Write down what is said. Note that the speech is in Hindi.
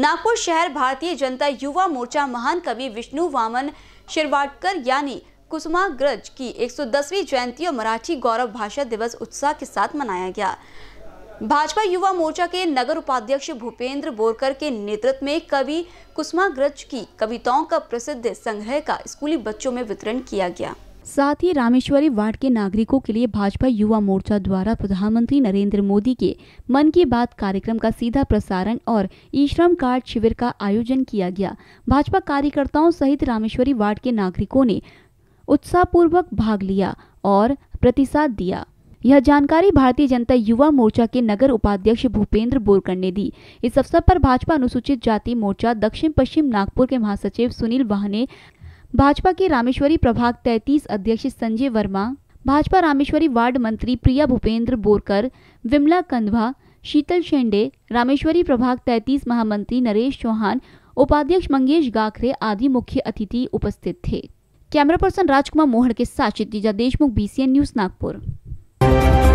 नागपुर शहर भारतीय जनता युवा मोर्चा महान कवि विष्णु वामन शिरवाडकर यानी कुसुमाग्रज की 110वीं जयंती और मराठी गौरव भाषा दिवस उत्साह के साथ मनाया गया भाजपा युवा मोर्चा के नगर उपाध्यक्ष भूपेंद्र बोरकर के नेतृत्व में कवि कुसुमाग्रज की कविताओं का प्रसिद्ध संग्रह का स्कूली बच्चों में वितरण किया गया साथ ही रामेश्वरी वार्ड के नागरिकों के लिए भाजपा युवा मोर्चा द्वारा प्रधानमंत्री नरेंद्र मोदी के मन की बात कार्यक्रम का सीधा प्रसारण और ई श्रम कार्ड शिविर का आयोजन किया गया भाजपा कार्यकर्ताओं सहित रामेश्वरी वार्ड के नागरिकों ने उत्साहपूर्वक भाग लिया और प्रतिसाद दिया यह जानकारी भारतीय जनता युवा मोर्चा के नगर उपाध्यक्ष भूपेंद्र बोरकर ने दी इस अवसर पर भाजपा अनुसूचित जाति मोर्चा दक्षिण पश्चिम नागपुर के महासचिव सुनील वाहने भाजपा के रामेश्वरी प्रभाग तैतीस अध्यक्ष संजय वर्मा भाजपा रामेश्वरी वार्ड मंत्री प्रिया भूपेंद्र बोरकर विमला कंधवा शीतल शेंडे रामेश्वरी प्रभाग तैतीस महामंत्री नरेश चौहान उपाध्यक्ष मंगेश गाखरे आदि मुख्य अतिथि उपस्थित थे कैमरा पर्सन राजकुमार मोहन के साथ क्षितिजा देशमुख बीसीएन न्यूज नागपुर